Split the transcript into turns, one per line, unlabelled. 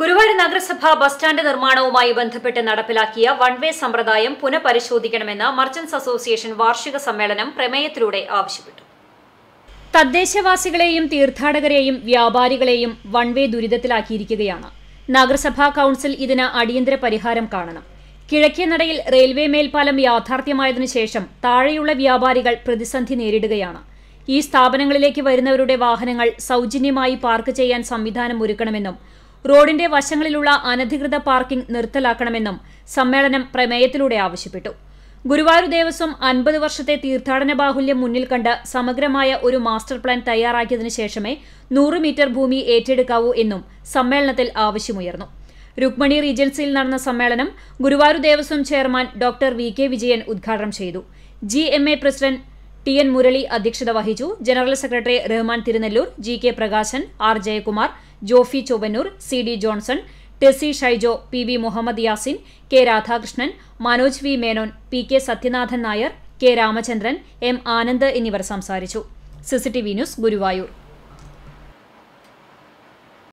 ഗുരുവായൂർ നഗരസഭ bus stand നിർമ്മാണവുമായി ബന്ധപ്പെട്ട് നടപ്പിലാക്കിയ വൺ വേ സമ്പ്രദായം പുനഃപരിശോധിക്കണമെന്ന് മർച്ചന്റ്സ് അസോസിയേഷൻ വാർഷിക സമ്മേളനം പ്രമേയത്തിലൂടെ ആവശ്യപ്പെട്ടു തദ്ദേശവാസികളെയും തീർത്ഥാടകരെയും വ്യാപാരികളെയും വൺ വേ ദുരിതത്തിലാക്കിയിരിക്കുകയാണ് നഗരസഭാ കൌൺസിൽ ഇതിന് അടിയന്തര പരിഹാരം കാണണം കിഴക്കേ നടയിൽ റെയിൽവേ മേൽപ്പാലം യാഥാർത്ഥ്യമായതിനു ശേഷം താഴെയുള്ള വ്യാപാരികൾ പ്രതിസന്ധി നേരിടുകയാണ് ഈ സ്ഥാപനങ്ങളിലേക്ക് വരുന്നവരുടെ വാഹനങ്ങൾ സൌജന്യമായി പാർക്ക് ചെയ്യാൻ സംവിധാനം ഒരുക്കണമെന്നും റോഡിന്റെ വശങ്ങളിലുള്ള അനധികൃത പാർക്കിംഗ് നിർത്തലാക്കണമെന്നും സമ്മേളനം പ്രമേയത്തിലൂടെ ആവശ്യപ്പെട്ടു ഗുരുവായൂർ ദേവസ്വം അൻപത് വർഷത്തെ തീർത്ഥാടന ബാഹുല്യം മുന്നിൽ കണ്ട് സമഗ്രമായ ഒരു മാസ്റ്റർ പ്ലാൻ തയ്യാറാക്കിയതിനു ശേഷമേ നൂറ് മീറ്റർ ഭൂമി ഏറ്റെടുക്കാവൂ എന്നും സമ്മേളനത്തിൽ ആവശ്യമുയർന്നു രുക്മണി റീജൻസിയിൽ നടന്ന സമ്മേളനം Guruvayur Devaswom chairman doctor V K Vijayan ഉദ്ഘാടനം ചെയ്തു G M A president T N Murali അധ്യക്ഷത വഹിച്ചു general secretary Rahman Thirunellur G K Prakashan R Jayakumar Jofy Chowwannur C D Johnson Tessy Shaijo P V Muhammad Yasin K Radhakrishnan Manoj V Menon P K Sathyanathan Nair K Ramachandran M Anand എന്നിവർ സംസാരിച്ചു സിസിടിവി ന്യൂസ് ഗുരുവായൂർ